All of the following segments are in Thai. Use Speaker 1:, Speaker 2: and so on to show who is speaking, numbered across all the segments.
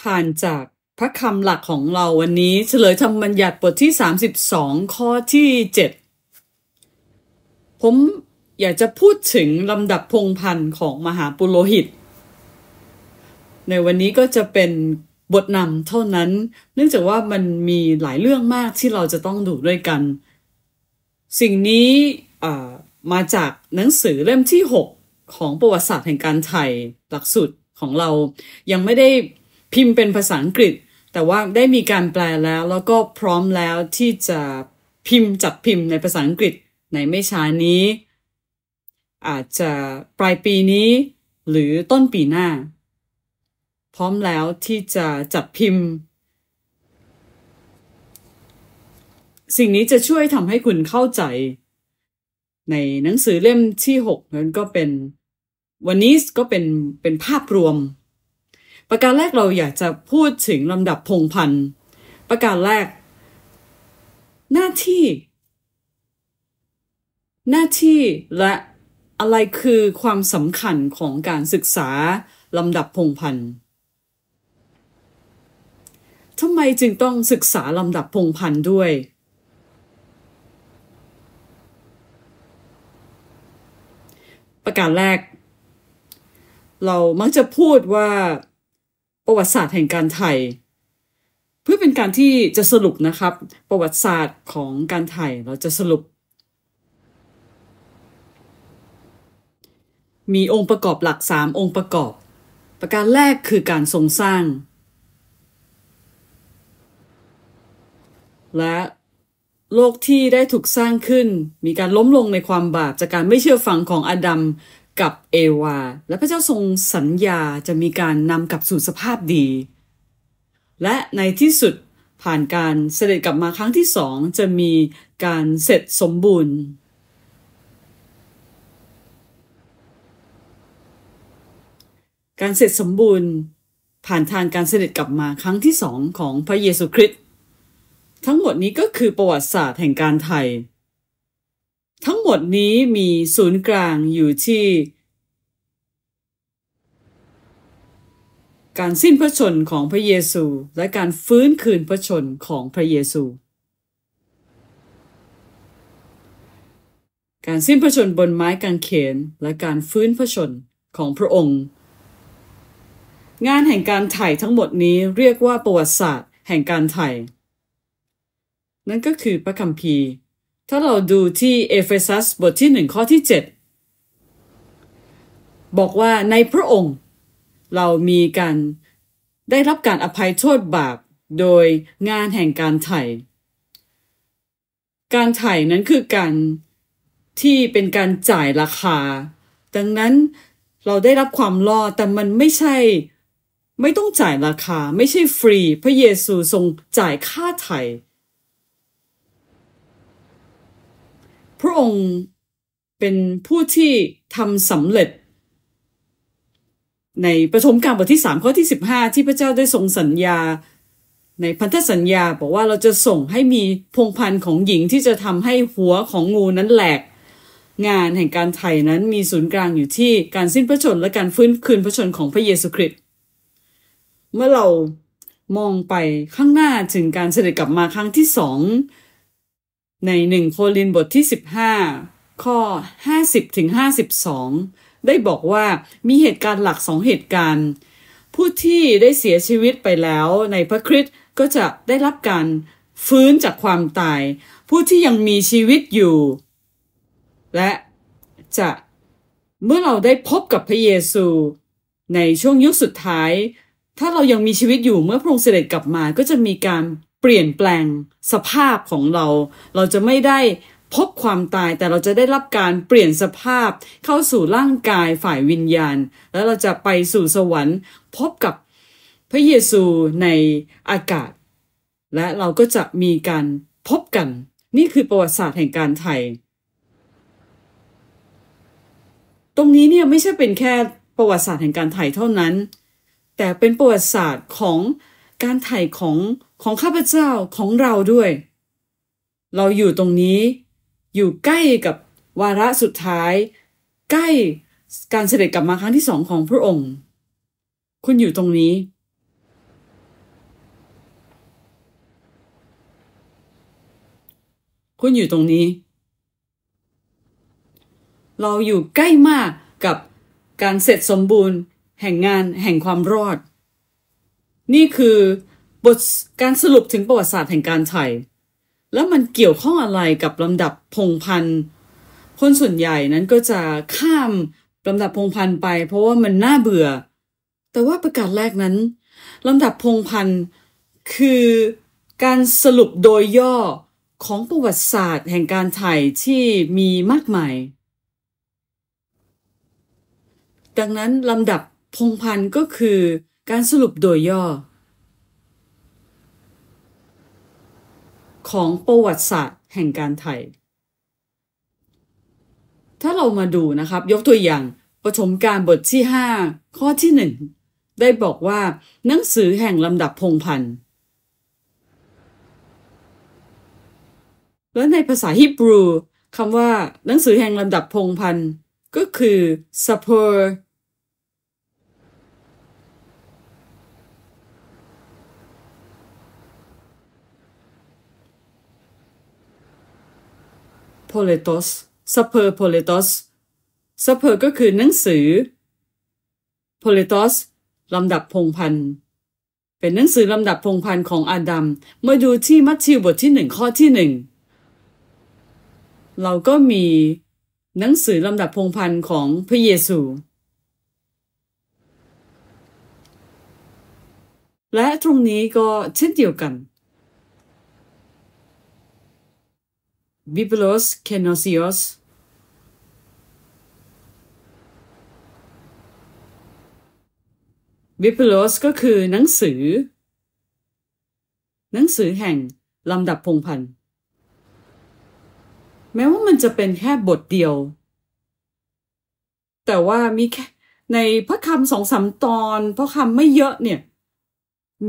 Speaker 1: ผ่านจากพระคำหลักของเราวันนี้เฉลยธรรมบัญญัติบทที่ 32 ข้อที่ 7 ผมอยากจะพูดถึงลำดับพงพันธ์ของมหาปุโรหิต ในวันนี้ก็จะเป็นบทนำเท่านั้น เนื่องจากว่ามันมีหลายเรื่องมากที่เราจะต้องดูด้วยกัน สิ่งนี้มาจากหนังสือเล่มที่ 6 ของประวัติศาสตร์แห่งการไทยหลักสุดของเรายังไม่ได้พิมพ์เป็นภาษาอังกฤษ แต่ว่าได้มีการแปลแล้วแล้วก็พร้อมแล้วที่จะพิมพ์จับพิมพ์ในภาษาอังกฤษในไม่ช้านี้ อาจจะปลายปีนี้ หรือต้นปีหน้า พร้อมแล้วที่จะจับพิมพ์ สิ่งนี้จะช่วยทำให้คุณเข้าใจ ในหนังสือเล่มที่6นั้นก็เป็นวันนี้ก็เป็นเป็นภาพรวมประการแรก เราอยากจะพูดถึงลำดับพงพันธ์ประการแรก หน้าที่ หน้าที่และอะไรคือความสำคัญของการศึกษาลำดับพงพันธ์ทำไมจึงต้องศึกษาลำดับพงพันธ์ด้วย ประการแรก เรามักจะพูดว่าประวัติศาสตร์แห่งการถ่ายเพื่อเป็นการที่จะสรุปนะครับ ประวัติศาสตร์ของการถ่ายเราจะสรุป มีองค์ประกอบหลัก 3 องค์ประกอบ ประการแรกคือการทรงสร้าง และโลกที่ได้ถูกสร้างขึ้น มีการล้มลงในความบาปจากการไม่เชื่อฟังของอดัมกับเอวาและพระเจ้าทรงสัญญาจะมีการนำกลับสู่สภาพดี และในที่สุดผ่านการเสด็จกลับมาครั้งที่สองจะมีการเสร็จสมบูรณ์ การเสร็จสมบูรณ์ ผ่านทางการเสด็จกลับมาครั้งที่สองของพระเยซูคริสต์ทั้งหมดนี้ก็คือประวัติศาสตร์แห่งการไทยทั้งหมดนี้มีศูนย์กลางอยู่ที่ การสิ้นพระชนของพระเยซู และการฟื้นคืนพระชนของพระเยซู การสิ้นพระชนบนไม้กางเขนและการฟื้นพระชนของพระองค์ งานแห่งการถ่ายทั้งหมดนี้เรียกว่าประวัติศาสตร์ แห่งการถ่ายนั่นก็คือพระคัมภีร์ถ้าเราดูที่เอเฟซัสบทที่หนึ่งข้อที่เจ็ดบอกว่าในพระองค์ เรามีการได้รับการอภัยโทษบาปโดยงานแห่งการไถ่การไถ่นั้นคือการที่เป็นการจ่ายราคา ดังนั้นเราได้รับความรอดแต่มันไม่ใช่ ไม่ต้องจ่ายราคาไม่ใช่ฟรีพระเยซูทรงจ่ายค่าไถ่พระองค์เป็นผู้ที่ทำสำเร็จ ในประชมการบทที่3ข้อที่ 15 ที่พระเจ้าได้ทรงสัญญา ในพันธสัญญาบอกว่าเราจะส่งให้มีพงพันธ์ของหญิงที่จะทำให้หัวของงูนั้นแหลก งานแห่งการไถ่นั้นมีศูนย์กลางอยู่ที่การสิ้นพระชนและการฟื้นคืนพระชนของพระเยซูคริสต์เมื่อเรามองไปข้างหน้าถึงการเสด็จกลับมาครั้งที่สองในหนึ่งโคลินบทที่ 15 ข้อ 50ถึง52 ได้บอกว่ามีเหตุการณ์หลักสองเหตุการณ์ ผู้ที่ได้เสียชีวิตไปแล้วในพระคริสต์ก็จะได้รับการฟื้นจากความตายผู้ที่ยังมีชีวิตอยู่ และจะเมื่อเราได้พบกับพระเยซู ในช่วงยุคสุดท้ายถ้าเรายังมีชีวิตอยู่เมื่อพระองค์เสด็จกลับมาก็จะมีการเปลี่ยนแปลงสภาพของเรา เราจะไม่ได้พบความตาย แต่เราจะได้รับการเปลี่ยนสภาพเข้าสู่ร่างกายฝ่ายวิญญาณ แล้วเราจะไปสู่สวรรค์ พบกับพระเยซูในอากาศ และเราก็จะมีการพบกัน นี่คือประวัติศาสตร์แห่งการไทยตรงนี้เนี่ยไม่ใช่เป็นแค่ประวัติศาสตร์แห่งการไทยเท่านั้น แต่เป็นประวัติศาสตร์ของการไถ่ของของข้าพเจ้าของเราด้วย เราอยู่ตรงนี้ อยู่ใกล้กับวาระสุดท้าย ใกล้การเสด็จกลับมาครั้งที่สองของพระองค์ คุณอยู่ตรงนี้ คุณอยู่ตรงนี้ เราอยู่ใกล้มากกับการเสร็จสมบูรณ์แห่งงานแห่งความรอด นี่คือบทการสรุปถึงประวัติศาสตร์แห่งการไถ่แล้วมันเกี่ยวข้องอะไรกับลำดับพงพันธ์คนส่วนใหญ่นั้นก็จะข้ามลำดับพงพันธ์ไปเพราะว่ามันน่าเบื่อ แต่ว่าประกาศแรกนั้นลำดับพงพันธ์คือการสรุปโดยย่อของประวัติศาสตร์แห่งการไถ่ที่มีมากมาย ดังนั้นลำดับพงพันธ์ก็คือ การสรุปโดยย่อของประวัติศาสตร์แห่งการไทย ถ้าเรามาดูนะครับ ยกตัวอย่างประชมการบทที่ 5 ข้อที่ 1 ได้บอกว่า หนังสือแห่งลำดับพงพันธ์และในภาษาฮิบรูคำว่า หนังสือแห่งลำดับพงพันธ์ก็คือ s a p o r p ล l ตสซัสเปอร์ p o l i สซัสเปอร์ก็คือหนังสือโพ l i t o สลำดับพงพันเป็นหนังสือลำดับพงพันของอาดัมมาดูที่มัทธิวบทที่หนึ่งข้อที่หนึ่ง เราก็มี หนังสือลำดับพงพันของพระเยซู และตรงนี้ก็เช่นเดียวกัน Bíblos Kenosios วิป l o สก็คือหนังสือ หนังสือแห่ง ลำดับพงพันธ์แม้ว่ามันจะเป็นแค่บทเดียว แต่ว่ามีแค่ในพระคำสองสามตอน พระคำไม่เยอะเนี่ย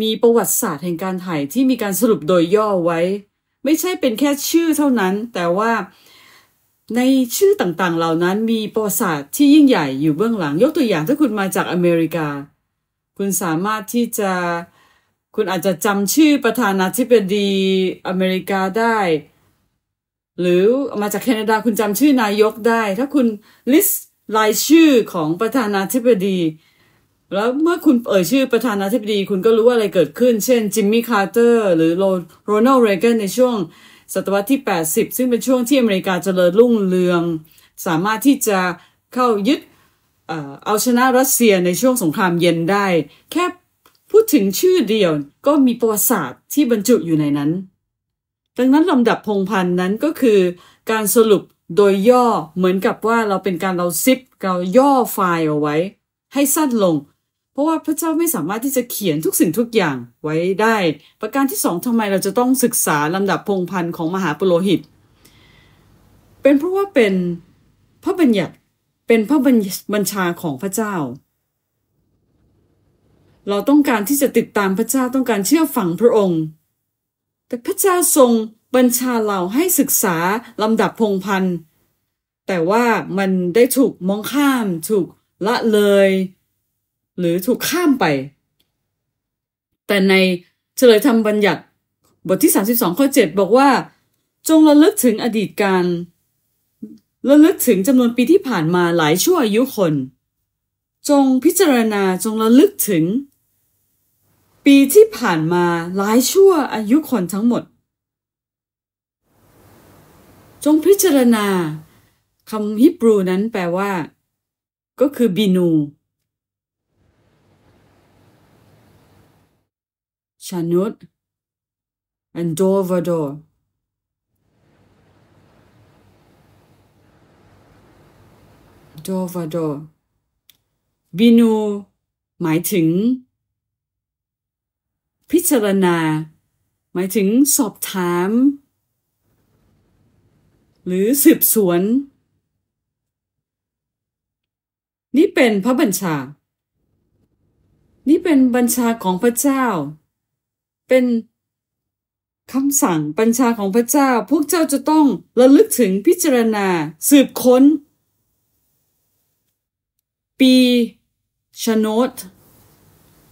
Speaker 1: มีประวัติศาสตร์แห่งการถ่ายที่มีการสรุปโดยย่อไว้ไม่ใช่เป็นแค่ชื่อเท่านั้นแต่ว่าในชื่อต่างๆเหล่านั้นมีประวัติศาสตร์ที่ยิ่งใหญ่อยู่เบื้องหลัง ยกตัวอย่างถ้าคุณมาจากอเมริกาคุณสามารถที่จะคุณอาจจะจำชื่อประธานาธิบดีอเมริกาได้ หรือมาจากแคนาดาคุณจำชื่อนายกได้ ถ้าคุณลิสต์รายชื่อของประธานาธิบดีแล้วเมื่อคุณเอ่ยชื่อประธานาธิบดี คุณก็รู้ว่าอะไรเกิดขึ้น เช่น จิมมี่คาร์เตอร์หรือโรนัลด์เรแกนในช่วง ศตวรรษที่ 80 ซึ่งเป็นช่วงที่อเมริกาเจริญรุ่งเรือง สามารถที่จะเข้ายึดเอาชนะรัสเซียในช่วงสงครามเย็นได้ แค่พูดถึงชื่อเดียวก็มีประวัติศาสตร์ที่บรรจุอยู่ในนั้น ดังนั้นลำดับพงพันธ์นั้นก็คือการสรุปโดยย่อเหมือนกับว่าเราเป็นการเราซิปเราย่อไฟล์เอาไว้ ให้สั้นลงเพราะว่าพระเจ้าไม่สามารถที่จะเขียนทุกสิ่งทุกอย่างไว้ได้ ประการที่สองทำไมเราจะต้องศึกษาลำดับพงพันธ์ของมหาปุโรหิต เป็นเพราะว่าเป็นพระบัญญัติเป็นพระบัญชาของพระเจ้า เราต้องการที่จะติดตามพระเจ้าต้องการเชื่อฝังพระองค์ แต่พระเจ้าทรงบัญชาเรา ให้ศึกษาลำดับพงพันธ์แต่ว่ามันได้ถูกมองข้าม ถูกละเลยหรือถูกข้ามไป แต่ในเฉลยธรรมบัญญัติ บทที่ 32ข้อ7 บอกว่า จงระลึกถึงอดีตการ ระลึกถึงจำนวนปีที่ผ่านมาหลายชั่วอายุคน จงพิจารณาจงระลึกถึง ปีที่ผ่านมาหลายชั่วอายุคนทั้งหมด จงพิจารณาคำฮิบรูนั้นแปลว่าก็คือบีนู Chanute, and Dol Vador. d o ว Vador. บินู หมายถึงพิจารณา หมายถึงสอบถาม หรือสืบสวน นี่เป็นพระบัญชา นี่เป็นบัญชาของพระเจ้าเป็นคำสั่งบัญชาของพระเจ้า พวกเจ้าจะต้องระลึกถึงพิจารณาสืบค้น ปีชนต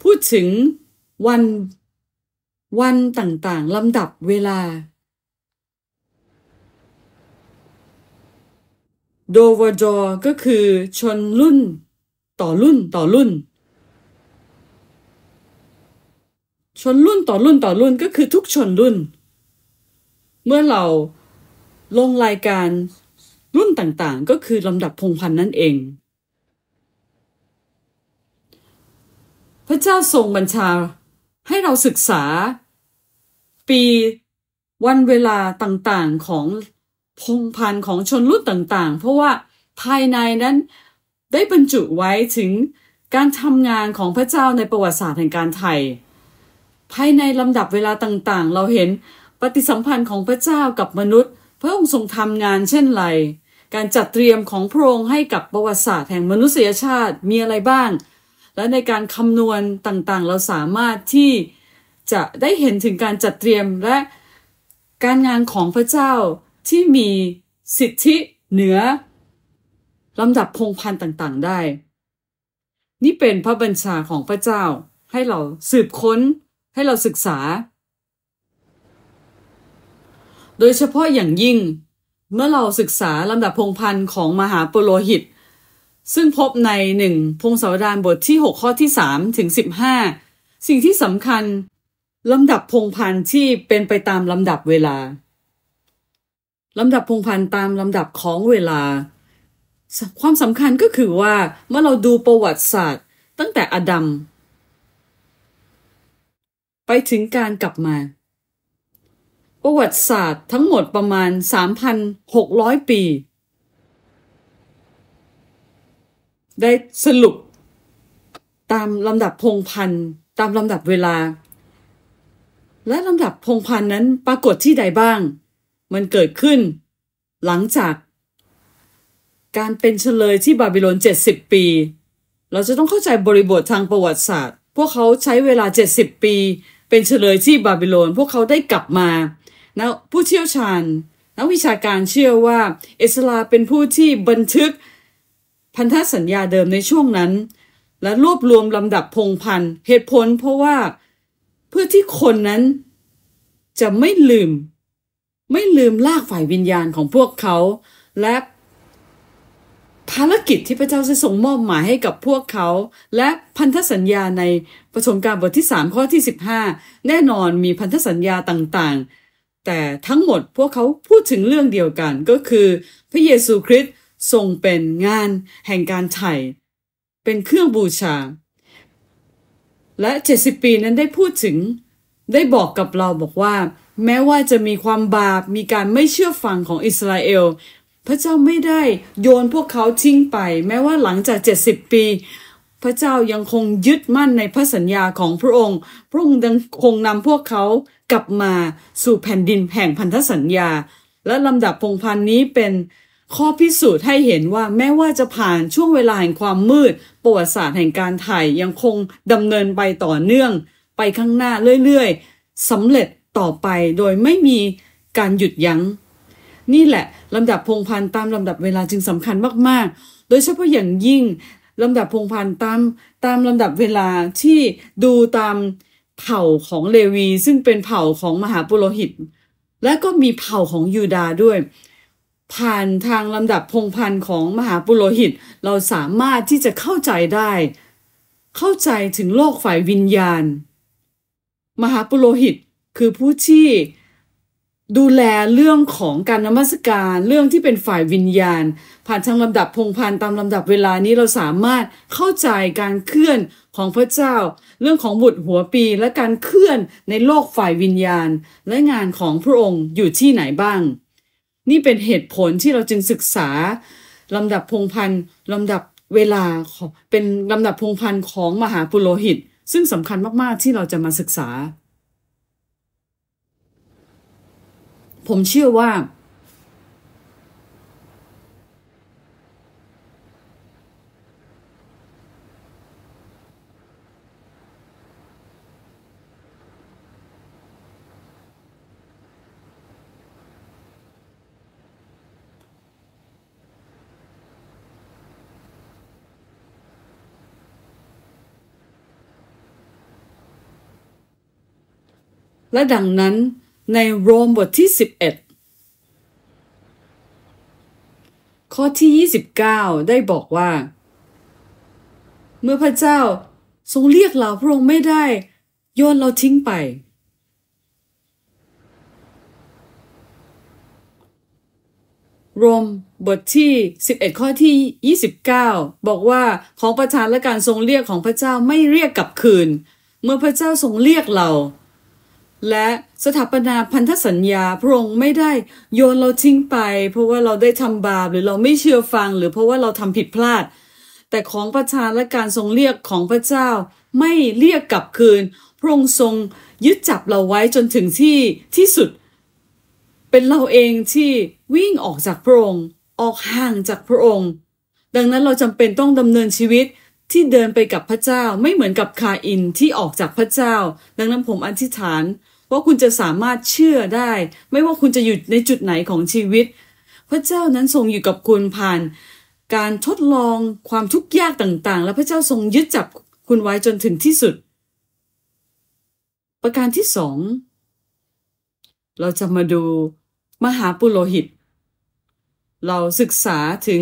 Speaker 1: พูดถึงวัน วันต่างๆ ลำดับเวลาโดวจอก็คือ ชนรุ่น ต่อรุ่นต่อรุ่นชนรุ่นต่อรุ่นต่อรุ่นก็คือทุกชนรุ่น เมื่อเราลงรายการรุ่นต่างๆ ก็คือลำดับพงพันนั่นเอง พระเจ้าทรงบัญชาให้เราศึกษา ปีวันเวลาต่างๆของพงพันของชนรุ่นต่างๆ เพราะว่าภายในนั้นได้บรรจุไว้ถึงการทำงานของพระเจ้าในประวัติศาสตร์แห่งการไทยภายในลำดับเวลาต่างๆ เราเห็นปฏิสัมพันธ์ของพระเจ้ากับมนุษย์ พระองค์ทรงทำงานเช่นไร การจัดเตรียมของพระองค์ให้กับประวัติศาสตร์แห่งมนุษยชาติมีอะไรบ้าง และในการคำนวณต่างๆ เราสามารถที่จะได้เห็นถึงการจัดเตรียมและการงานของพระเจ้าที่มีสิทธิเหนือลำดับพงพันธ์ต่างๆ ได้ นี่เป็นพระบัญชาของพระเจ้าให้เราสืบค้นให้เราศึกษา โดยเฉพาะอย่างยิ่ง เมื่อเราศึกษาลำดับพงพันธ์ของมหาปุโรหิต ซึ่งพบในหนึ่งพงศาวดารบทที่ 6 ข้อที่3ถึง15 สิ่งที่สำคัญ ลำดับพงพันธ์ที่เป็นไปตามลำดับเวลา ลำดับพงพันธ์ตาม ลำดับของเวลา ความสำคัญก็คือว่าเมื่อเราดูประวัติศาสตร์ ตั้งแต่อดัมไปถึงการกลับมา ประวัติศาสตร์ทั้งหมดประมาณ 3,600 ปี ได้สรุปตามลำดับพงพันตามลำดับเวลา และลำดับพงพันนั้นปรากฏที่ใดบ้าง มันเกิดขึ้น หลังจาก การเป็นเฉลยที่บาบิโลน 70 ปี เราจะต้องเข้าใจบริบททางประวัติศาสตร์ พวกเขาใช้เวลา 70 ปีเป็นเฉลยที่บาบิโลนพวกเขาได้กลับมานวผู้เชี่ยวชาญนักวิชาการเชื่อว่าเอสลาเป็นผู้ที่บันทึกพันธสัญญาเดิมในช่วงนั้น และรวบรวมลำดับพงพันธ์เหตุผล เพราะว่าเพื่อที่คนนั้นจะไม่ลืม ไม่ลืมลากฝ่ายวิญญาณของพวกเขาและภารกิจที่พระเจ้าทรงมอบหมายให้กับพวกเขา และพันธสัญญาในประชมการบทที่ 3 ข้อที่ 15 แน่นอนมีพันธสัญญาต่างๆ แต่ทั้งหมดพวกเขาพูดถึงเรื่องเดียวกัน ก็คือพระเยซูคริสต์ทรงเป็นงานแห่งการไถ่เป็นเครื่องบูชา และ 70 ปีนั้นได้พูดถึง ได้บอกกับเราบอกว่า แม้ว่าจะมีความบาปมีการไม่เชื่อฟังของอิสราเอลพระเจ้าไม่ได้โยนพวกเขาทิ้งไป แม้ว่าหลังจากเจ็ดสิบปี พระเจ้ายังคงยึดมั่นในพระสัญญาของพระองค์ พระองค์ยังคงนำพวกเขากลับมาสู่แผ่นดินแห่งพันธสัญญา และลำดับพงพันนี้เป็นข้อพิสูจน์ให้เห็นว่าแม้ว่าจะผ่านช่วงเวลาแห่งความมืดประวัติศาสตร์แห่งการไถ่ยังคงดำเนินไปต่อเนื่อง ไปข้างหน้าเรื่อยๆสำเร็จต่อไปโดยไม่มีการหยุดยัง้งนี่แหละ ลำดับพงพันตามลำดับเวลาจึงสำคัญมากๆ โดยเฉพาะอย่างยิ่งลำดับพงพันตามตามลำดับเวลาที่ดูตามเผ่าของเลวีซึ่งเป็นเผ่าของมหาปุโรหิต และก็มีเผ่าของยูดาด้วย ผ่านทางลำดับพงพันของมหาปุโรหิต เราสามารถที่จะเข้าใจได้ เข้าใจถึงโลกฝ่ายวิญญาณ มหาปุโรหิตคือผู้ที่ดูแลเรื่องของการนมัสการเรื่องที่เป็นฝ่ายวิญญาณ ผ่านทางลำดับพงพันตามลำดับเวลานี้เราสามารถเข้าใจการเคลื่อนของพระเจ้า เรื่องของบุตรหัวปีและการเคลื่อนในโลกฝ่ายวิญญาณและงานของพระองค์อยู่ที่ไหนบ้าง นี่เป็นเหตุผลที่เราจึงศึกษาลำดับพงพันลำดับเวลา เป็นลำดับพงพันของมหาปุโรหิต ซึ่งสำคัญมาก ๆ ที่เราจะมาศึกษาผมเชื่อว่า และดังนั้นในโรมบทที่11ข้อที่ 29 ได้บอกว่า เมื่อพระเจ้าทรงเรียกเราพระองค์ไม่ได้ โยนเราทิ้งไปโรมบทที่11ข้อที่ 29 บอกว่าของประทานและการทรงเรียกของพระเจ้าไม่เรียกกลับคืน เมื่อพระเจ้าทรงเรียกเราและสถาปนาพันธสัญญา พระองค์ไม่ได้โยนเราทิ้งไปเพราะว่าเราได้ทำบาปหรือเราไม่เชื่อฟัง หรือเพราะว่าเราทำผิดพลาด แต่ของประชานและการทรงเรียกของพระเจ้า ไม่เรียกกลับคืนพระองค์ทรง ยึดจับเราไว้จนถึงที่ที่สุด เป็นเราเองที่วิ่งออกจากพระองค์ ออกห่างจากพระองค์ ดังนั้นเราจำเป็นต้องดำเนินชีวิตที่เดินไปกับพระเจ้าไม่เหมือนกับคาอินที่ออกจากพระเจ้า ดังนั้นผมอธิษฐานว่าคุณจะสามารถเชื่อได้ ไม่ว่าคุณจะอยู่ในจุดไหนของชีวิต พระเจ้านั้นทรงอยู่กับคุณผ่าน การทดลองความทุกข์ยากต่างๆ และพระเจ้าทรงยึดจับคุณไว้จนถึงที่สุด ประการที่สองเราจะมาดูมหาปุโรหิต เราศึกษาถึง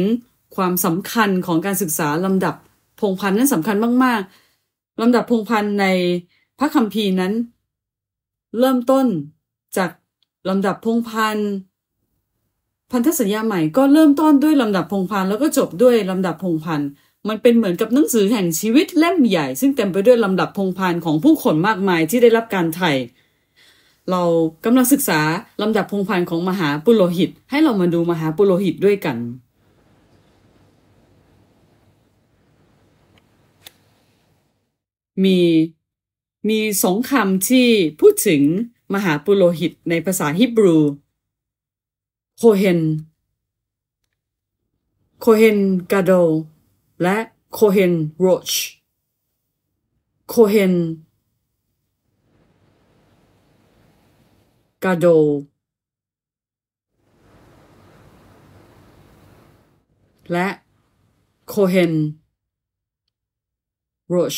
Speaker 1: ความสำคัญของการศึกษาลำดับ พงพันนั้นสำคัญมากๆ ลำดับพงพันในพระคัมภีร์นั้นเริ่มต้นจากลำดับพงพันพันธสัญญาใหม่ก็เริ่มต้นด้วยลำดับพงพันแล้วก็จบด้วยลำดับพงพันมันเป็นเหมือนกับหนังสือแห่งชีวิตเล่มใหญ่ ซึ่งเต็มไปด้วยลำดับพงพันของผู้คนมากมายที่ได้รับการไถ่เรากำลังศึกษาลำดับพงพันของมหาปุโรหิต ให้เรามาดูมหาปุโรหิตด้วยกัน มีมีสองคำที่พูดถึงมหาปุโรหิตในภาษาฮิบรู โคเฮน โคเฮนกาโด และโคเฮนโรช โคเฮนกาโด และโคเฮนโรช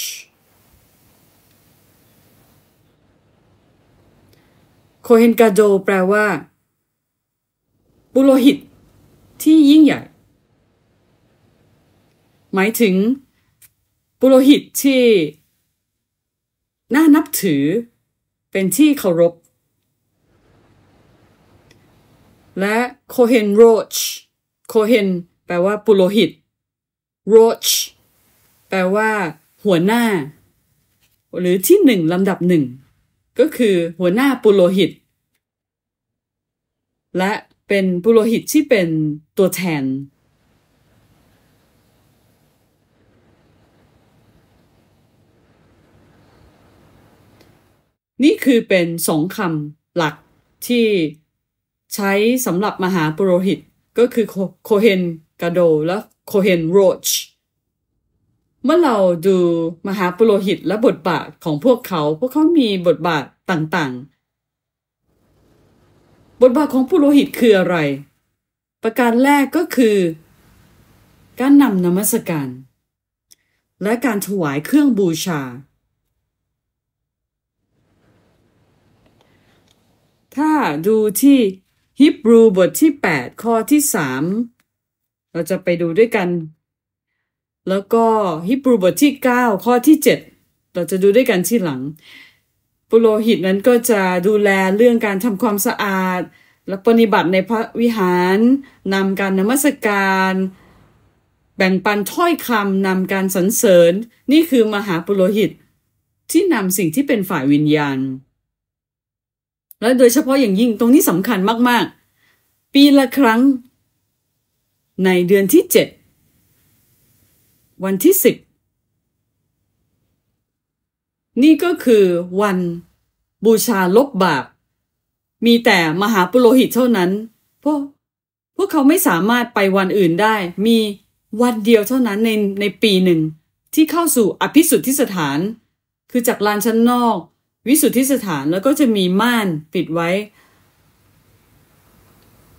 Speaker 1: โคเฮนกาโจแปลว่า ปุโรหิตที่ยิ่งใหญ่ หมายถึง ปุโรหิตที่น่านับถือเป็นที่เคารพและโคเฮนโรช โคเฮนแปลว่า ปุโรหิต โรช แปลว่าหัวหน้า หรือที่หนึ่งลำดับหนึ่งก็คือหัวหน้าปุโรหิต และเป็นปุโรหิตที่เป็นตัวแทน นี่คือเป็นสองคำหลักที่ใช้สำหรับมหาปุโรหิต ก็คือโคเฮนกาโดและโคเฮนโรชเมื่อเราดูมหาปุโรหิตและบทบาทของพวกเขา พวกเขามีบทบาทต่างๆ บทบาทของปุโรหิตคืออะไร ประการแรกก็คือ การนำนมัสการและการถวายเครื่องบูชา ถ้าดูที่ฮิบรูบทที่ 8 ข้อที่ 3 เราจะไปดูด้วยกันแล้วก็ฮิบรูบทที่ 9 ข้อที่ 7 เราจะดูด้วยกันที่หลัง ปุโรหิตนั้นก็จะดูแลเรื่องการทำความสะอาด และปฏิบัติในพระวิหารนำการนมัสการ แบ่งปันถ้อยคำนำการสรรเสริญ นี่คือมหาปุโรหิต ที่นำสิ่งที่เป็นฝ่ายวิญญาณ และโดยเฉพาะอย่างยิ่งตรงนี้สำคัญมากๆ ปีละครั้ง ในเดือนที่ 7วันที่สิบนี่ก็คือวัน บูชาลบบาปมีแต่มหาปุโรหิตเท่านั้นพวกพวกเขาไม่สามารถไปวันอื่นได้ มีวันเดียวเท่านั้นในในปีหนึ่งที่เข้าสู่อภิสุทธิสถาน คือจากลานชั้นนอก วิสุทธิสถานแล้วก็จะมีม่านปิดไว้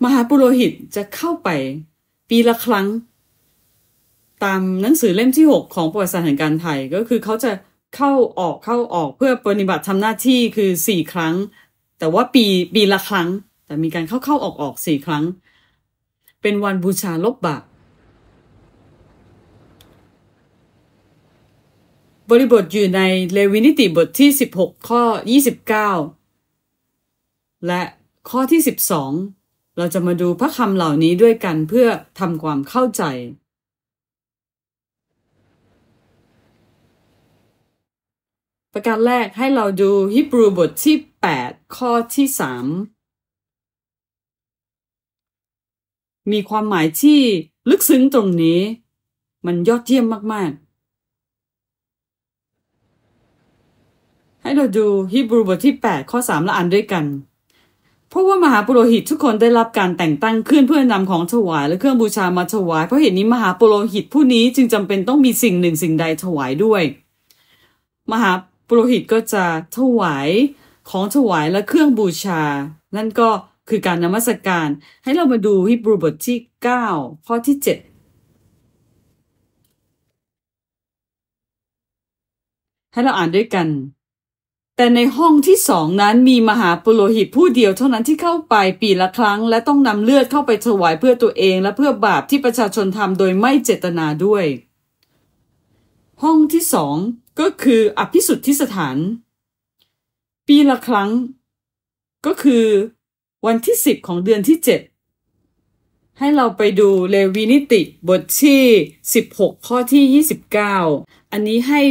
Speaker 1: มหาปุโรหิตจะเข้าไปปีละครั้งตามหนังสือเล่มที่ 6 ของประวัติศาสตร์แห่งการไทยก็คือเขาจะเข้าออกเข้าออกเพื่อปฏิบัติทำหน้าที่คือ4ครั้ง แต่ว่าปีปีละครั้ง แต่มีการเข้าเข้าออกออกสี่ครั้ง เป็นวันบูชาลบบาปบริบทอยู่ในเลวินิติบทที่ 16 ข้อ 29 และข้อที่ 12 เราจะมาดูพระคำเหล่านี้ด้วยกันเพื่อทำความเข้าใจประการแรกให้เราดูฮิบรูบทที่ 8 ข้อที่3มีความหมายที่ลึกซึ้งตรงนี้ มันยอดเยี่ยมมาก ๆ ให้เราดูฮิบรูบทที่8 ข้อ3และอ่านด้วยกันเพราะว่ามหาปุโรหิตทุกคนได้รับการแต่งตั้งขึ้นเพื่อนำของถวาย และเครื่องบูชามาถวายเพราะเหตุนี้มหาปุโรหิตผู้นี้จึงจำเป็นต้องมีสิ่งหนึ่งสิ่งใดถวายด้วย มหาปุโรหิตก็จะถวายของถวายและเครื่องบูชา นั่นก็คือการนมัสการ ให้เรามาดูฮิบรูบทที่ 9 ข้อที่7ให้เราอ่านด้วยกัน แต่ในห้องที่สองนั้นมีมหาปุโรหิตผู้เดียวเท่านั้นที่เข้าไปปีละครั้ง และต้องนำเลือดเข้าไปถวายเพื่อตัวเองและเพื่อบาปที่ประชาชนทำโดยไม่เจตนาด้วยห้องที่สองก็คืออภิสุทธิสถาน ปีละครั้งก็คือวันที่สิบของเดือนที่เจ็ดให้เราไปดูเลวีนิติบทที่หกข้อที่ยี่สิบเก้าอันนี้ให้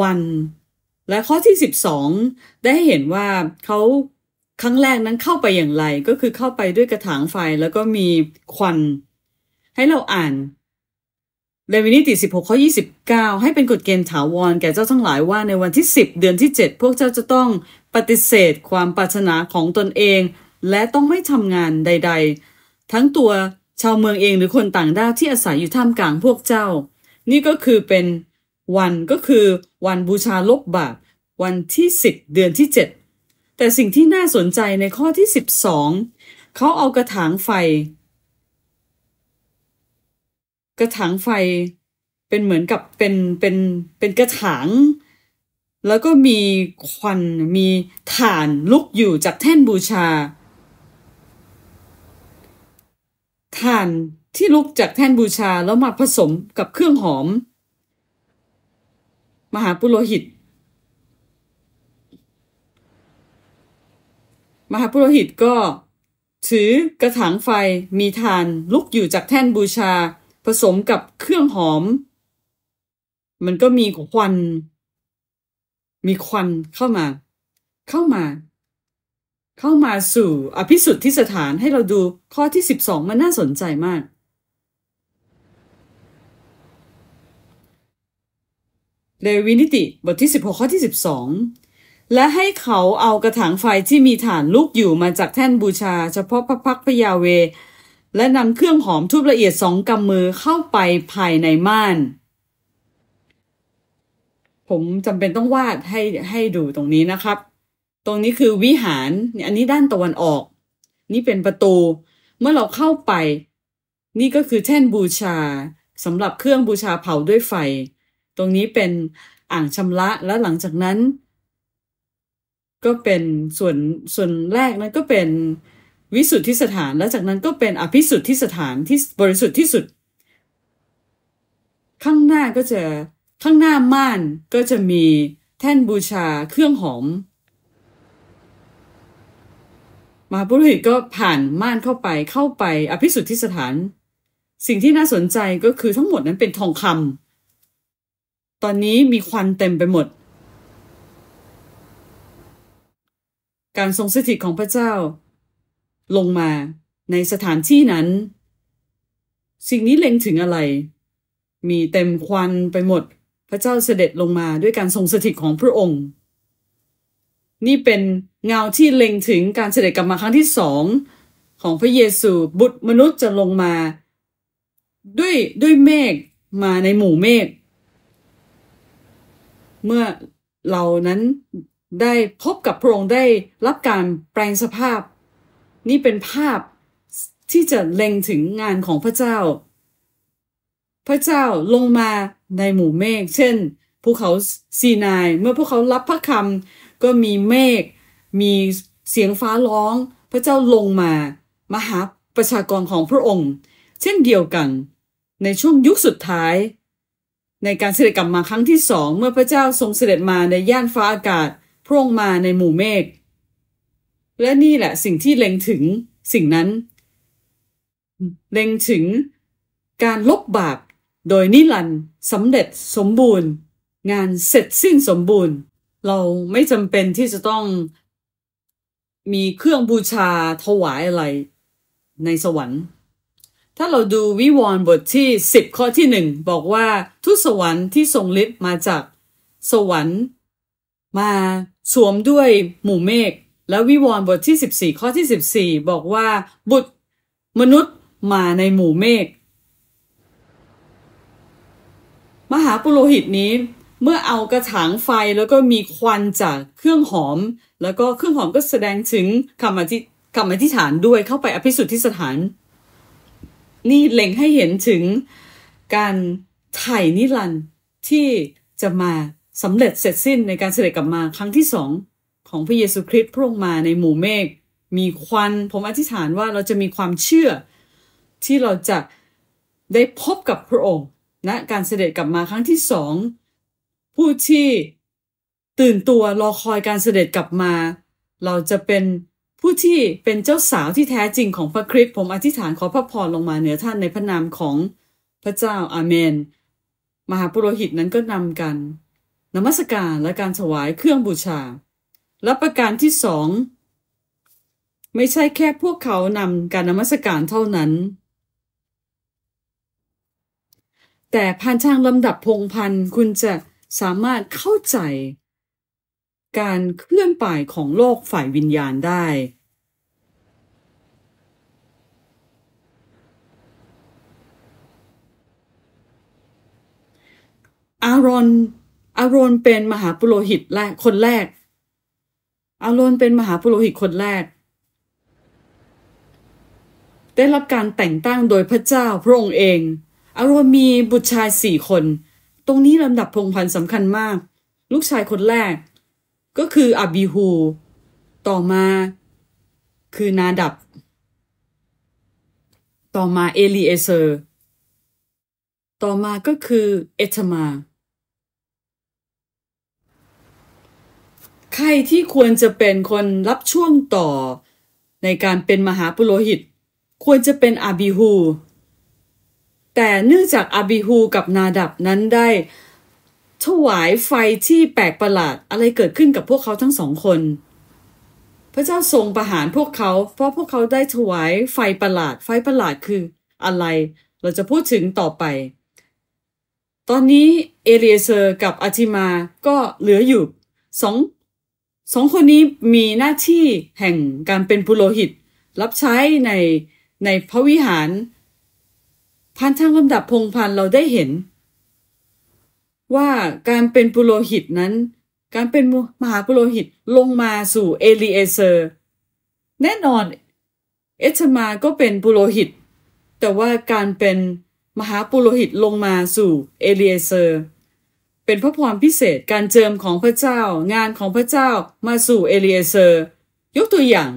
Speaker 1: วัน และข้อที่สสิบองได้เห็นว่าเขาครั้งแรกนั้นเข้าไปอย่างไร ก็คือเข้าไปด้วยกระถางไฟ แล้วก็มีควัน ให้เราอ่านเลวินิติ16ข้อ29 ให้เป็นกฎเกณฑ์ถาวรแก่เจ้าทั้งหลายว่าในวันที่ 10 เดือนที่ 7 พวกเจ้าจะต้องปฏิเสธความปรารถนาของตนเอง และต้องไม่ทำงานใด ๆ ทั้งตัวชาวเมืองเองหรือคนต่างด้าวที่อาศัยอยู่ท่ามกลางพวกเจ้า นี่ก็คือเป็นวันก็คือ วันบูชาลบบาปวันที่ 10 เดือนที่ 7 แต่สิ่งที่น่าสนใจในข้อที่12เขาเอากระถางไฟกระถางไฟเป็นเหมือนกับเป็นเป็นเป็นกระถาง แล้วก็มีควันมีฐานลุกอยู่จากแท่นบูชาฐานที่ลุกจากแท่นบูชา แล้วมาผสมกับเครื่องหอม มหาปุโรหิต มหาปุโรหิตก็ถือกระถางไฟมีฐานลุกอยู่จากแท่นบูชาผสมกับเครื่องหอม มันก็มีควัน มีควันเข้ามา เข้ามา เข้ามาสู่อภิสุทธิสถานให้เราดูข้อที่สิบสองมันน่าสนใจมากเลวินิติบทที่สิบหกข้อที่สิบสอง และให้เขาเอากระถางไฟที่มีฐานลูกอยู่มาจากแท่นบูชา เฉพาะพระพักพระยาเวและนำเครื่องหอมทุบละเอียดสองกำมือเข้าไปภายในม่าน ผมจำเป็นต้องวาดให้ให้ดูตรงนี้นะครับ ตรงนี้คือวิหาร อันนี้ด้านตะวันออก นี่เป็นประตู เมื่อเราเข้าไป นี่ก็คือแท่นบูชาสำหรับเครื่องบูชาเผาด้วยไฟ ตรงนี้เป็นอ่างชำระ และหลังจากนั้น ก็เป็นส่วนส่วนแรกนั้นก็เป็นวิสุทธิสถาน และจากนั้นก็เป็นอภิสุทธิสถานที่บริสุทธิ์ที่สุด ข้างหน้าก็จะข้างหน้าม่านก็จะมีแท่นบูชาเครื่องหอมมาบุรุษก็ผ่านม่านเข้าไปเข้าไปอภิสุทธิสถาน สิ่งที่น่าสนใจก็คือทั้งหมดนั้นเป็นทองคำตอนนี้มีควันเต็มไปหมด การทรงสถิตของพระเจ้าลงมาในสถานที่นั้น สิ่งนี้เล็งถึงอะไร มีเต็มควันไปหมด พระเจ้าเสด็จลงมาด้วยการทรงสถิตของพระองค์ นี่เป็นเงาที่เล็งถึงการเสด็จกลับมาครั้งที่สอง ของพระเยซู บุตรมนุษย์จะลงมา ด้วยด้วยเมฆมาในหมู่เมฆ เมื่อเรานั้นได้พบกับพระองค์ได้รับการแปลงสภาพนี่เป็นภาพที่จะเล็งถึงงานของพระเจ้า พระเจ้าลงมาในหมู่เมฆ เช่นภูเขาซีนายเมื่อพวกเขารับพระคำก็มีเมฆ มีเสียงฟ้าร้อง พระเจ้าลงมามาหาประชากรของพระองค์ เช่นเดียวกัน ในช่วงยุคสุดท้าย ในการเสด็จกลับมาครั้งที่สอง เมื่อพระเจ้าทรงเสด็จมาในย่านฟ้าอากาศพระองค์มาในหมู่เมฆและนี่แหละสิ่งที่เล็งถึงสิ่งนั้นเล็งถึงการลบบาปโดยนิรันด์สำเร็จสมบูรณ์ งานเสร็จสิ้นสมบูรณ์ เราไม่จำเป็นที่จะต้อง มีเครื่องบูชาถวายอะไรในสวรรค์ ถ้าเราดูวิวรณ์บทที่10ข้อที่หนึ่งบอกว่าทุสวรรค์ที่ทรงฤทธิ์มาจากสวรรค์ มาสวมด้วยหมู่เมฆแล้ววิวรณ์บทที่ 14 ข้อที่ 14 บอกว่าบุตรมนุษย์มาในหมู่เมฆมหาปุโรหิตนี้ เมื่อเอากระถางไฟแล้วก็มีควันจากเครื่องหอม แล้วก็เครื่องหอมก็แสดงถึงคำอธิคำอธิษฐานด้วยเข้าไปอภิสุทธิสถาน นี่เล็งให้เห็นถึงการไถ่นิรันที่จะมาสำเร็จเสร็จสิ้นในการเสด็จกลับมาครั้งที่สองของพระเยซูคริสต์พระองค์มาในหมู่เมฆมีควันผมอธิษฐานว่าเราจะมีความเชื่อ ที่เราจะได้พบกับพระองค์ณนะการเสด็จกลับมาครั้งที่สองผู้ที่ตื่นตัวรอคอยการเสด็จกลับมา เราจะเป็นผู้ที่เป็นเจ้าสาวที่แท้จริงของพระคริสต์ผมอธิษฐานขอพระพรลงมาเหนือท่านในพระนามของพระเจ้าอาเมน มหาปุโรหิตนั้นก็นำกัน นมัสการและการถวายเครื่องบูชาและประการที่สองไม่ใช่แค่พวกเขานำการนมัสการเท่านั้น แต่ผ่านทางลำดับพงพันคุณจะสามารถเข้าใจ การเคลื่อนไปของโลกฝ่ายวิญญาณได้ อารอนอารอนเป็นมหาปุโรหิตและคนแรกอาโลนเป็นมหาปุโรหิตคนแรกได้รับการแต่งตั้งโดยพระเจ้าพระองค์เอง อารรนมีบุตรชายสี่คน ตรงนี้ลำดับพงพันธ์สำคัญมาก ลูกชายคนแรกก็คืออาบีฮู ต่อมาคือนาดับ ต่อมาเอลีเอเซอร์ ต่อมาก็คือเอธมาใครที่ควรจะเป็นคนรับช่วงต่อ ในการเป็นมหาปุโรหิต ควรจะเป็นอาบีฮูแต่เนื่องจากอาบีฮูกับนาดับนั้นได้ ถวายไฟที่แปลกประหลาดอะไรเกิดขึ้นกับพวกเขาทั้งสองคนพระเจ้าทรงประหารพวกเขา เพราะพวกเขาได้ถวายไฟประหลาดไฟประหลาดคือ อะไรเราจะพูดถึงต่อไป ตอนนี้เอเรเซอร์กับอาทิมาก็เหลืออยู่สองสองคนนี้มีหน้าที่แห่งการเป็นปุโรหิตรับใช้ในในพระวิหารพันช่างลำดับ พงพันเราได้เห็น ว่าการเป็นปุโรหิตนั้น การเป็นมหาปุโรหิตลงมาสู่เอลีเอเซอร์ แน่นอนเอชมาก็เป็นปุโรหิต แต่ว่าการเป็นมหาปุโรหิตลงมาสู่เอลีเอเซอร์เป็นพระพรพิเศษการเจิมของพระเจ้า งานของพระเจ้ามาสู่เอลีเอเซอร์ ยกตัวอย่าง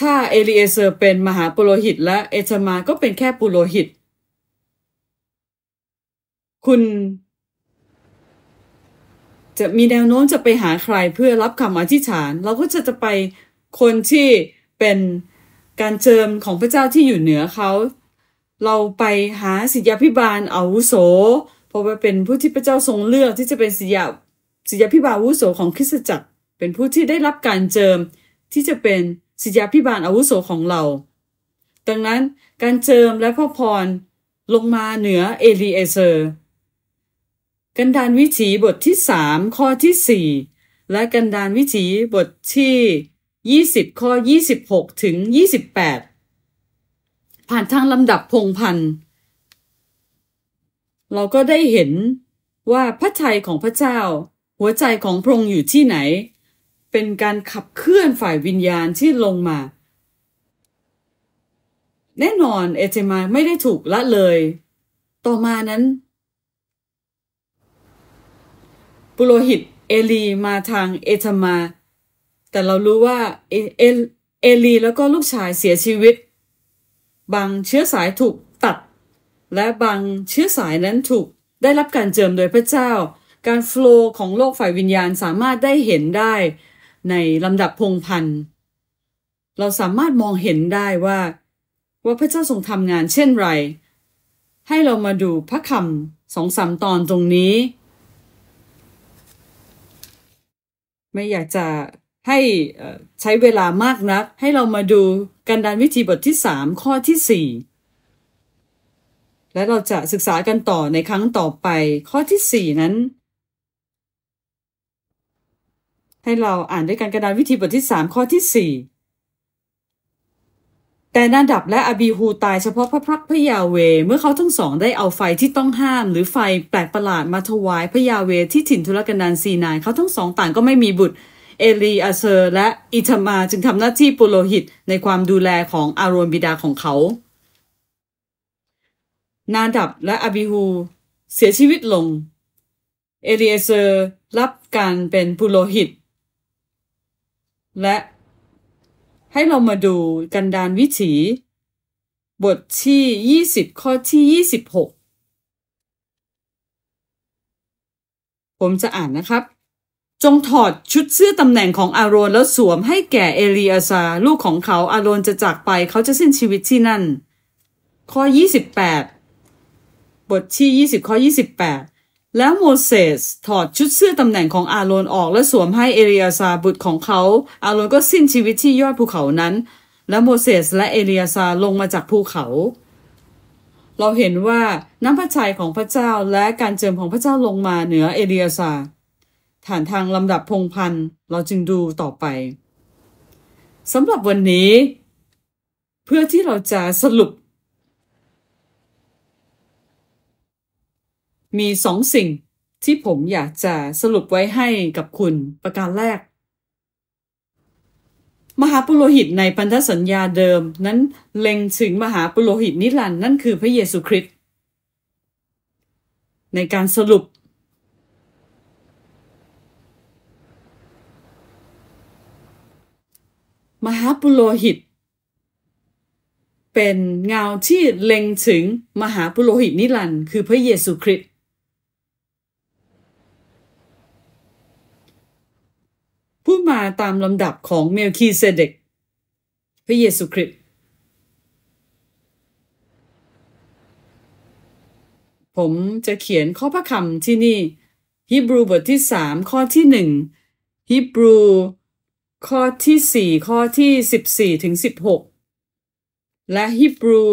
Speaker 1: ถ้าเอลีเอเซอร์ เป็นมหาปุโรหิต และเอชมา ก็เป็นแค่ปุโรหิต คุณ จะมีแนวโน้มจะไปหาใครเพื่อรับคำอธิษฐาน เราก็จะจะไปคนที่เป็นการเจิมของพระเจ้าที่อยู่เหนือเขาเราไปหาศิษยาพิบาลอาวุโสราะว่าเป็นผู้ที่พระเจ้าทรงเลือกที่จะเป็นศิยาศิยาพิบาลอาวุโสของคริสตจักร เป็นผู้ที่ได้รับการเจิมที่จะเป็นศิยาพิบาลอาวุโสของเรา ดังนั้นการเจิมและพระพรลงมาเหนือเอลีเอเซอร์กันดานวิถีบทที่ 3 ข้อที่ 4 และกันดานวิถีบทที่ 20ข้อ26ถึง28 ผ่านทางลำดับพงพันธ์เราก็ได้เห็นว่าพระทัยของพระเจ้า หัวใจของพระองค์อยู่ที่ไหน เป็นการขับเคลื่อนฝ่ายวิญญาณที่ลงมา แน่นอนเอเจมาไม่ได้ถูกละเลย ต่อมานั้น ปุโรหิตเอลีมาทางเอธมา แต่เรารู้ว่าเอเอลีแล้วก็ลูกชายเสียชีวิต บางเชื้อสายถูกและบางเชื้อสายนั้นถูกได้รับการเจิมโดยพระเจ้า การโฟล์ของโลกฝ่ายวิญญาณสามารถได้เห็นได้ในลำดับพงพันธ์เราสามารถมองเห็นได้ว่า ว่าพระเจ้าทรงทำงานเช่นไร ให้เรามาดูพระคำสองสามตอนตรงนี้ ไม่อยากจะให้ใช้เวลามากนัก ให้เรามาดูกันดานวิธีบทที่สามข้อที่สี่และเราจะศึกษากันต่อในครั้งต่อไปข้อที่สี่นั้น ให้เราอ่านด้วยกันกระดานวิธีบทที่สามข้อที่สี่แต่นาดับและอบีฮูตายเฉพาะพระพักพระยาเวเมื่อเขาทั้งสอง ได้เอาไฟที่ต้องห้าม หรือไฟแปลกประหลาดมาถวายพระยาเวที่ถิ่นทุรกันดารซีนายเขาทั้งสอง ต่างก็ไม่มีบุตรเอลีอาเซอร์และอิทมาจึงทำหน้าที่ปุโรหิตในความดูแลของอารณนบิดาของเขานาดับและอาบิฮู เสียชีวิตลง เอเลียเซอร์รับการเป็นปุโรหิต และให้เรามาดูกันดานวิถี บทที่ 20 ข้อที่ 26 ผมจะอ่านนะครับ จงถอดชุดเสื้อตำแหน่งของอารอนแล้วสวมให้แก่เอลีอาซา ลูกของเขาอารอนจะจากไปเขาจะสิ้นชีวิตที่นั่น ข้อ 28บทที่ 20 ข้อ28 แล้วโมเสสถอดชุดเสื้อตำแหน่งของอาโรนออก และสวมให้เอเลียซาบุตรของเขา อาโรนก็สิ้นชีวิตที่ยอดภูเขานั้น และโมเสสและเอเลียซาลงมาจากภูเขา เราเห็นว่าน้ำพระทัยของพระเจ้าและการเจิมของพระเจ้าลงมาเหนือเอเลียซา ฐานทางลำดับพงพันเราจึงดูต่อไป สำหรับวันนี้ เพื่อที่เราจะสรุปมีสองสิ่งที่ผมอยากจะสรุปไว้ให้กับคุณประการแรก มหาปุโรหิตในพันธสัญญาเดิมนั้นเล็งถึงมหาปุโรหิตนิรันนั่นคือพระเยซูคริสต์ในการสรุป มหาปุโรหิต เป็นเงาที่เล็งถึงมหาปุโรหิตนิรันคือพระเยซูคริสต์ผู้มาตามลำดับของเมลคีเซเดกพระเยซูคริสต์ผมจะเขียนข้อพระคำที่นี่ ฮิบรูบทที่สามข้อที่หนึ่งฮิบรู ข้อที่สี่ข้อที่สิบสี่ถึงสิบหกและฮิบรู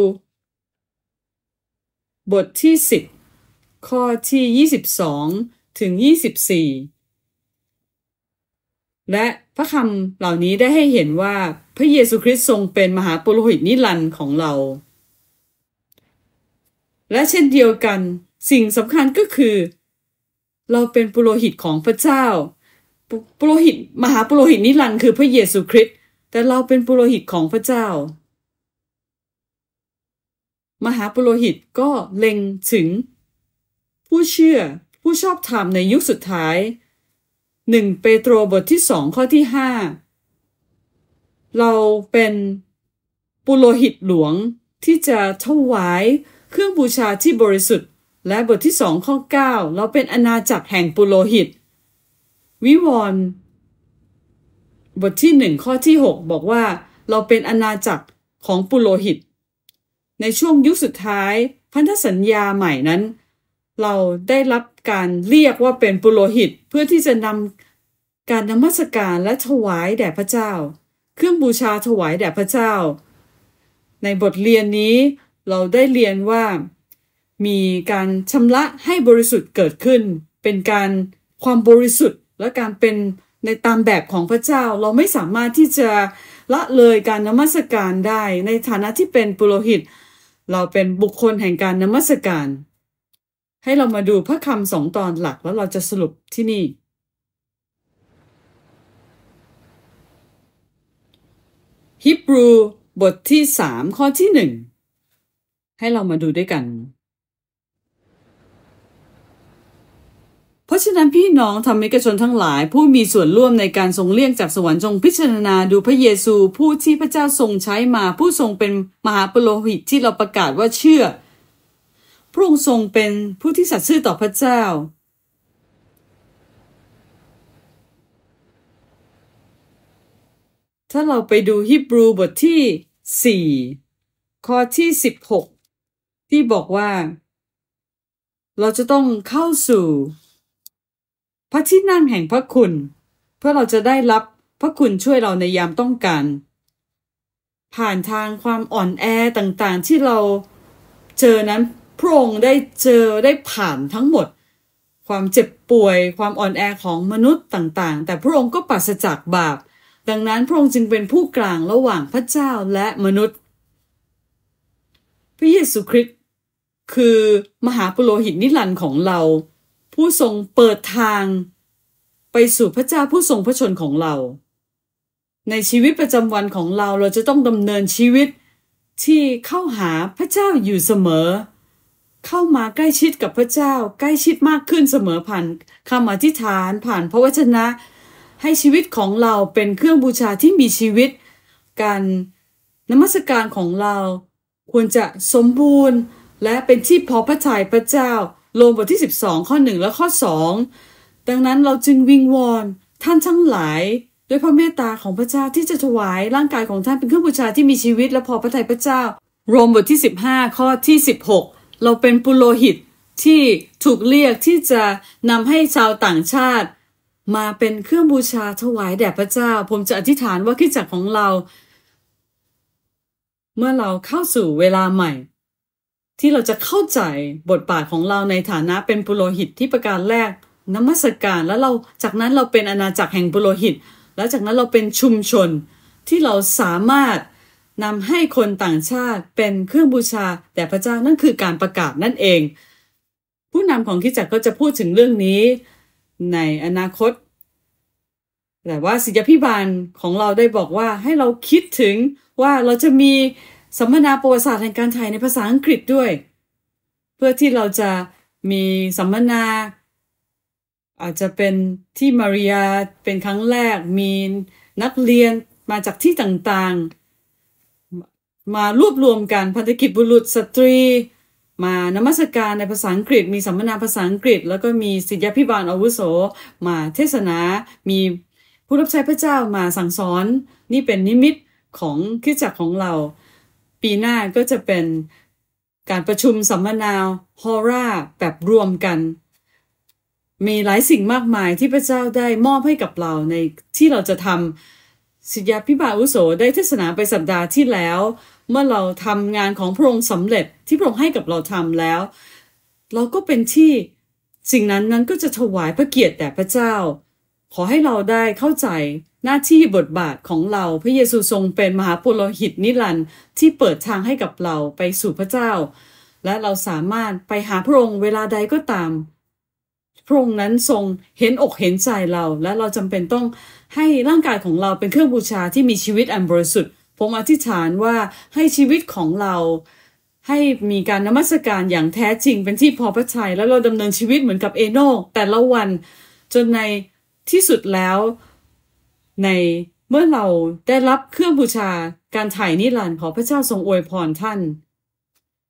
Speaker 1: บทที่สิบข้อที่ยี่สิบสองถึงยี่สิบสี่และพระคำเหล่านี้ได้ให้เห็นว่าพระเยซูคริสต์ทรงเป็นมหาปุโรหิตนิรันดร์ของเรา และเช่นเดียวกัน สิ่งสำคัญก็คือ เราเป็นปุโรหิตของพระเจ้า ปุโรหิตมหาปุโรหิตนิรันดร์คือพระเยซูคริสต์แต่เราเป็นปุโรหิตของพระเจ้า มหาปุโรหิตก็เล็งถึง ผู้เชื่อผู้ชอบธรรมในยุคสุดท้ายหนึ่งเปโตรบทที่สองข้อที่ห้าเราเป็นปุโรหิตหลวงที่จะถวายเครื่องบูชาที่บริสุทธิ์ และบทที่สองข้อ9เราเป็นอาณาจักรแห่งปุโรหิต วิวรณ์บทที่หนึ่งข้อที่6บอกว่าเราเป็นอาณาจักรของปุโรหิต ในช่วงยุคสุดท้ายพันธสัญญาใหม่นั้นเราได้รับการเรียกว่าเป็นปุโรหิตเพื่อที่จะนำการนมัสการและถวายแด่พระเจ้า เครื่องบูชาถวายแด่พระเจ้า ในบทเรียนนี้ เราได้เรียนว่า มีการชำระให้บริสุทธิ์เกิดขึ้น เป็นการความบริสุทธิ์ และการเป็นในตามแบบของพระเจ้า เราไม่สามารถที่จะละเลยการนมัสการได้ในฐานะที่เป็นปุโรหิต เราเป็นบุคคลแห่งการนมัสการให้เรามาดูพระคำสองตอนหลักแล้วเราจะสรุปที่นี่ฮิบรู บทที่สามข้อที่หนึ่งให้เรามาดูด้วยกัน เพราะฉะนั้นพี่น้องทำมิกชนทั้งหลาย ผู้มีส่วนร่วมในการทรงเลี่ยงจากสวรรค์จงพิจารณาดูพระเยซูผู้ที่พระเจ้าทรงใช้มาผู้ทรงเป็นมหาปโลหิตที่เราประกาศว่าเชื่อพระองค์ทรงเป็นผู้ที่สัตย์ซื่อต่อพระเจ้า ถ้าเราไปดูฮิบรูบทที่4ข้อที่16 ที่บอกว่า เราจะต้องเข้าสู่ พระที่นั่งแห่งพระคุณ เพื่อเราจะได้รับพระคุณช่วยเราในยามต้องการผ่านทางความอ่อนแอต่างๆที่เราเจอนั้นพระองค์ได้เจอได้ผ่านทั้งหมด ความเจ็บป่วยความอ่อนแอของมนุษย์ต่างๆ แต่พระองค์ก็ปราศจากบาป ดังนั้นพระองค์จึงเป็นผู้กลางระหว่างพระเจ้าและมนุษย์ พระเยซูคริสต์คือมหาปุโรหิตนิรันดร์ของเรา ผู้ทรงเปิดทาง ไปสู่พระเจ้าผู้ทรงพระชนของเรา ในชีวิตประจำวันของเราเราจะต้องดำเนินชีวิตที่เข้าหาพระเจ้าอยู่เสมอเข้ามาใกล้ชิดกับพระเจ้า ใกล้ชิดมากขึ้นเสมอผ่านคำอธิษฐานผ่านพระวจนะ ให้ชีวิตของเราเป็นเครื่องบูชาที่มีชีวิตการนมัสการของเราควรจะสมบูรณ์และเป็นที่พอพระทัยพระเจ้าลงบทที่ 12ข้อ1และข้อ 2 ดังนั้นเราจึงวิงวอนท่านทั้งหลายด้วยพระเมตตาของพระเจ้าที่จะถวายร่างกายของท่านเป็นเครื่องบูชาที่มีชีวิต และพอพระทัยพระเจ้าโรมบทที่ 15 ข้อที่ 16เราเป็นปุโรหิตที่ถูกเรียกที่จะนำให้ชาวต่างชาติ มาเป็นเครื่องบูชาถวายแด่พระเจ้า ผมจะอธิษฐานว่าขี้จักของเรา เมื่อเราเข้าสู่เวลาใหม่ ที่เราจะเข้าใจบทบาทของเราในฐานะเป็นปุโรหิตที่ประการแรกนมัสการแล้วเราจากนั้นเราเป็นอาณาจักรแห่งปุโรหิต แล้วจากนั้นเราเป็นชุมชนที่เราสามารถนำให้คนต่างชาติเป็นเครื่องบูชา แต่พระเจ้านั่นคือการประกาศนั่นเอง ผู้นำของคิจักก็จะพูดถึงเรื่องนี้ ในอนาคต แต่ว่าศิยพิบาลของเราได้บอกว่าให้เราคิดถึงว่าเราจะมีสัมมนาประวัติศาสตร์แห่งการไทยในภาษาอังกฤษด้วย เพื่อที่เราจะมีสัมมนา อาจจะเป็นที่มาริยา เป็นครั้งแรกมีนักเรียนมาจากที่ต่างๆมารวบรวมกันพันธกิจบุรุษสตรี มานมัสการในภาษาอังกฤษมีสัมมนาภาษาอังกฤษแล้วก็มีศิธยาพิบาลอาวุโสมาเทศนา มีผู้รับใช้พระเจ้ามาสั่งสอนนี่เป็นนิมิตของคิดจักรของเรา ปีหน้าก็จะเป็นการประชุมสัมมนาฮอร่าแบบรวมกัน มีหลายสิ่งมากมายที่พระเจ้าได้มอบให้กับเราในที่เราจะทำศิธยาพิบาลอุโสได้เทศนาไปสัปดาห์ที่แล้วเมื่อเราทำงานของพระองค์สำเร็จที่พระองค์ให้กับเราทำแล้ว เราก็เป็นที่สิ่งนั้นนั้นก็จะถวายพระเกียรติแด่พระเจ้าขอให้เราได้เข้าใจหน้าที่บทบาทของเราพระเยซูทรงเป็นมหาปุโรหิตนิรันดร์ที่เปิดทางให้กับเราไปสู่พระเจ้า และเราสามารถไปหาพระองค์เวลาใดก็ตาม พระองค์นั้นทรงเห็นอกเห็นใจเรา และเราจำเป็นต้องให้ร่างกายของเราเป็นเครื่องบูชาที่มีชีวิตอันบริสุทธิ์ผมอธิษฐานว่าให้ชีวิตของเราให้มีการนมัสการอย่างแท้จริงเป็นที่พอพระทัย แล้วเราดำเนินชีวิตเหมือนกับเอโนแต่ละวัน จนในที่สุดแล้วในเมื่อเราได้รับเครื่องบูชาการไถ่นิรันดร์ขอพระเจ้าทรงอวยพรท่าน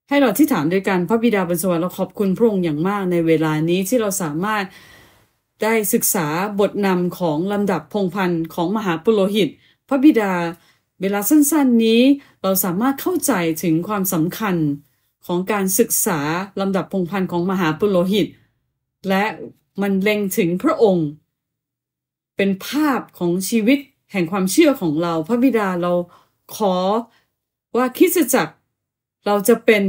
Speaker 1: ให้เราที่ถามด้วยกันพระบิดาบรสวรรค์เราขอบคุณพระองค์อย่างมากในเวลานี้ที่เราสามารถได้ศึกษาบทนำของลำดับพงพันธ์ของมหาปุโรหิตพระบิดาเวลาสั้นๆนี้เราสามารถเข้าใจถึงความสำคัญของการศึกษาลำดับพงพันธ์ของมหาปุโรหิต และมันเล็งถึงพระองค์ เป็นภาพของชีวิตแห่งความเชื่อของเราพระบิดาเราขอว่าคิดจักร เราจะเป็น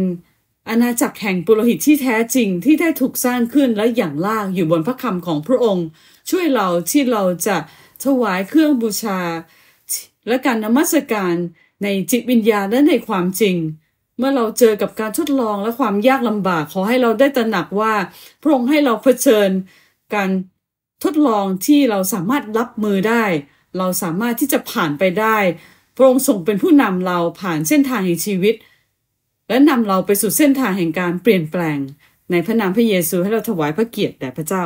Speaker 1: อาณาจักรแห่งปุโรหิตที่แท้จริงที่ได้ถูกสร้างขึ้นและอย่างลากอยู่บนพระคำของพระองค์ ช่วยเราที่เราจะถวายเครื่องบูชาและการนมัสการในจิตวิญญาณและในความจริง เมื่อเราเจอกับการทดลองและความยากลำบากขอให้เราได้ตระหนักว่าพระองค์ให้เราเผชิญ การทดลองที่เราสามารถรับมือได้ เราสามารถที่จะผ่านไปได้พระองค์ส่งเป็นผู้นำเราผ่านเส้นทางแห่งชีวิต และนำเราไปสู่เส้นทางแห่งการเปลี่ยนแปลง ในพระนามพระเยซูให้เราถวายพระเกียรติแด่พระเจ้า